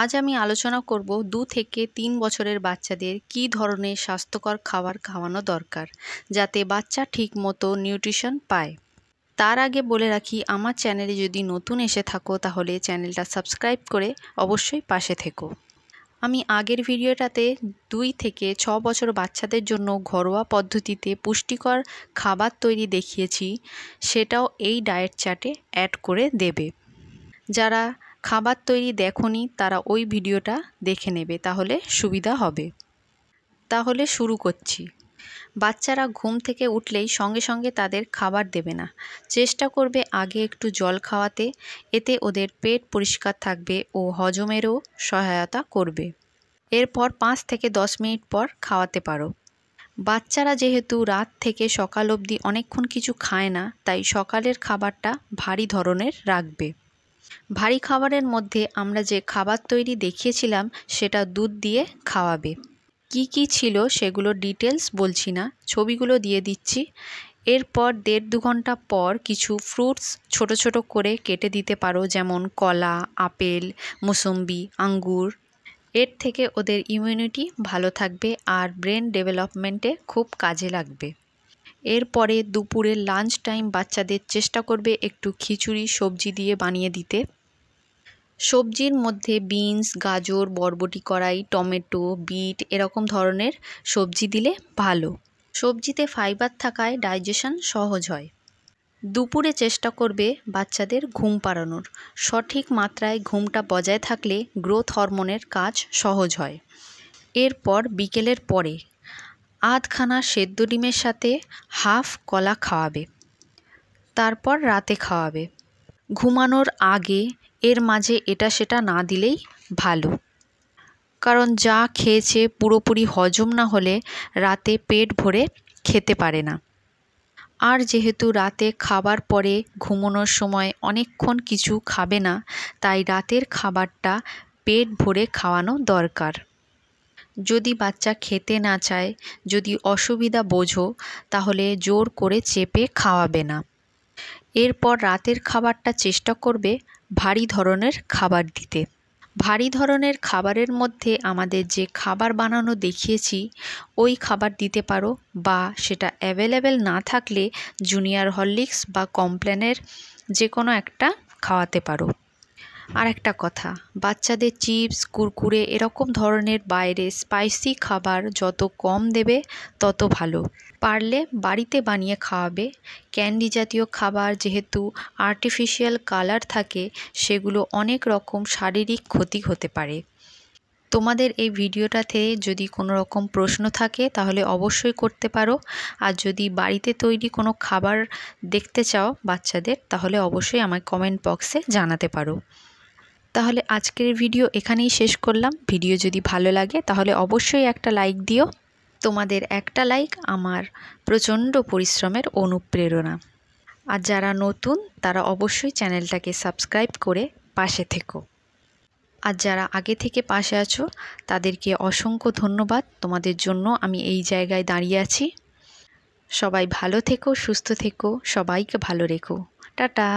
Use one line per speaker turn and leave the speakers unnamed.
আজ আমি আলোচনা করব দু থেকে তিন বছরের বাচ্চাদের কি ধরনের স্বাস্থ্যকর খাবার খাওয়ানো দরকার যাতে বাচ্চা ঠিক মতো নিউট্রিশন পায় তার আগে বলে রাখি আমার চ্যানেলে যদি নতুন এসে থাকো তাহলে চ্যানেলটা সাবস্ক্রাইব করে অবশ্যই পাশে থেকো আমি আগের ভিডিওটাতে দুই থেকে ছ বছর বাচ্চাদের জন্য ঘরোয়া পদ্ধতিতে পুষ্টিকর খাবার তৈরি দেখিয়েছি সেটাও এই ডায়েট চার্টে অ্যাড করে দেবে যারা খাবার তৈরি দেখনি তারা ওই ভিডিওটা দেখে নেবে তাহলে সুবিধা হবে তাহলে শুরু করছি বাচ্চারা ঘুম থেকে উঠলেই সঙ্গে সঙ্গে তাদের খাবার দেবে না চেষ্টা করবে আগে একটু জল খাওয়াতে এতে ওদের পেট পরিষ্কার থাকবে ও হজমেরও সহায়তা করবে এরপর পাঁচ থেকে দশ মিনিট পর খাওয়াতে পারো বাচ্চারা যেহেতু রাত থেকে সকাল অবধি অনেকক্ষণ কিছু খায় না তাই সকালের খাবারটা ভারী ধরনের রাখবে ভারী খাবারের মধ্যে আমরা যে খাবার তৈরি দেখিয়েছিলাম সেটা দুধ দিয়ে খাওয়াবে কি কি ছিল সেগুলো ডিটেলস বলছি না ছবিগুলো দিয়ে দিচ্ছি এরপর দেড় দু ঘন্টা পর কিছু ফ্রুটস ছোট ছোট করে কেটে দিতে পারো যেমন কলা আপেল মুসম্বি আঙ্গুর এর থেকে ওদের ইমিউনিটি ভালো থাকবে আর ব্রেন ডেভেলপমেন্টে খুব কাজে লাগবে এরপরে দুপুরে লাঞ্চ টাইম বাচ্চাদের চেষ্টা করবে একটু খিচুড়ি সবজি দিয়ে বানিয়ে দিতে সবজির মধ্যে বিনস গাজর বরবটি কড়াই টমেটো বিট এরকম ধরনের সবজি দিলে ভালো সবজিতে ফাইবার থাকায় ডাইজেশন সহজ হয় দুপুরে চেষ্টা করবে বাচ্চাদের ঘুম পাড়ানোর সঠিক মাত্রায় ঘুমটা বজায় থাকলে গ্রোথ হরমোনের কাজ সহজ হয় এরপর বিকেলের পরে আধখানা সেদ্ধ ডিমের সাথে হাফ কলা খাওয়াবে তারপর রাতে খাওয়াবে ঘুমানোর আগে এর মাঝে এটা সেটা না দিলেই ভালো কারণ যা খেয়েছে পুরোপুরি হজম না হলে রাতে পেট ভরে খেতে পারে না আর যেহেতু রাতে খাবার পরে ঘুমোনোর সময় অনেকক্ষণ কিছু খাবে না তাই রাতের খাবারটা পেট ভরে খাওয়ানো দরকার যদি বাচ্চা খেতে না চায় যদি অসুবিধা বোঝো তাহলে জোর করে চেপে খাওয়াবে না এরপর রাতের খাবারটা চেষ্টা করবে ভারী ধরনের খাবার দিতে ভারী ধরনের খাবারের মধ্যে আমাদের যে খাবার বানানো দেখিয়েছি ওই খাবার দিতে পারো বা সেটা অ্যাভেলেবেল না থাকলে জুনিয়র হরলিক্স বা কমপ্ল্যানের যে কোনো একটা খাওয়াতে পারো আর একটা কথা বাচ্চাদের চিপস কুরকুরে এরকম ধরনের বাইরে স্পাইসি খাবার যত কম দেবে তত ভালো পারলে বাড়িতে বানিয়ে খাওয়াবে ক্যান্ডি জাতীয় খাবার যেহেতু আর্টিফিশিয়াল কালার থাকে সেগুলো অনেক রকম শারীরিক ক্ষতি হতে পারে তোমাদের এই ভিডিওটাতে যদি কোনো রকম প্রশ্ন থাকে তাহলে অবশ্যই করতে পারো আর যদি বাড়িতে তৈরি কোনো খাবার দেখতে চাও বাচ্চাদের তাহলে অবশ্যই আমার কমেন্ট বক্সে জানাতে পারো তাহলে আজকের ভিডিও এখানেই শেষ করলাম ভিডিও যদি ভালো লাগে তাহলে অবশ্যই একটা লাইক দিও তোমাদের একটা লাইক আমার প্রচণ্ড পরিশ্রমের অনুপ্রেরণা আর যারা নতুন তারা অবশ্যই চ্যানেলটাকে সাবস্ক্রাইব করে পাশে থেকো আর যারা আগে থেকে পাশে আছো তাদেরকে অসংখ্য ধন্যবাদ তোমাদের জন্য আমি এই জায়গায় দাঁড়িয়ে আছি সবাই ভালো থেকো সুস্থ থেকো সবাইকে ভালো রেখো টাটা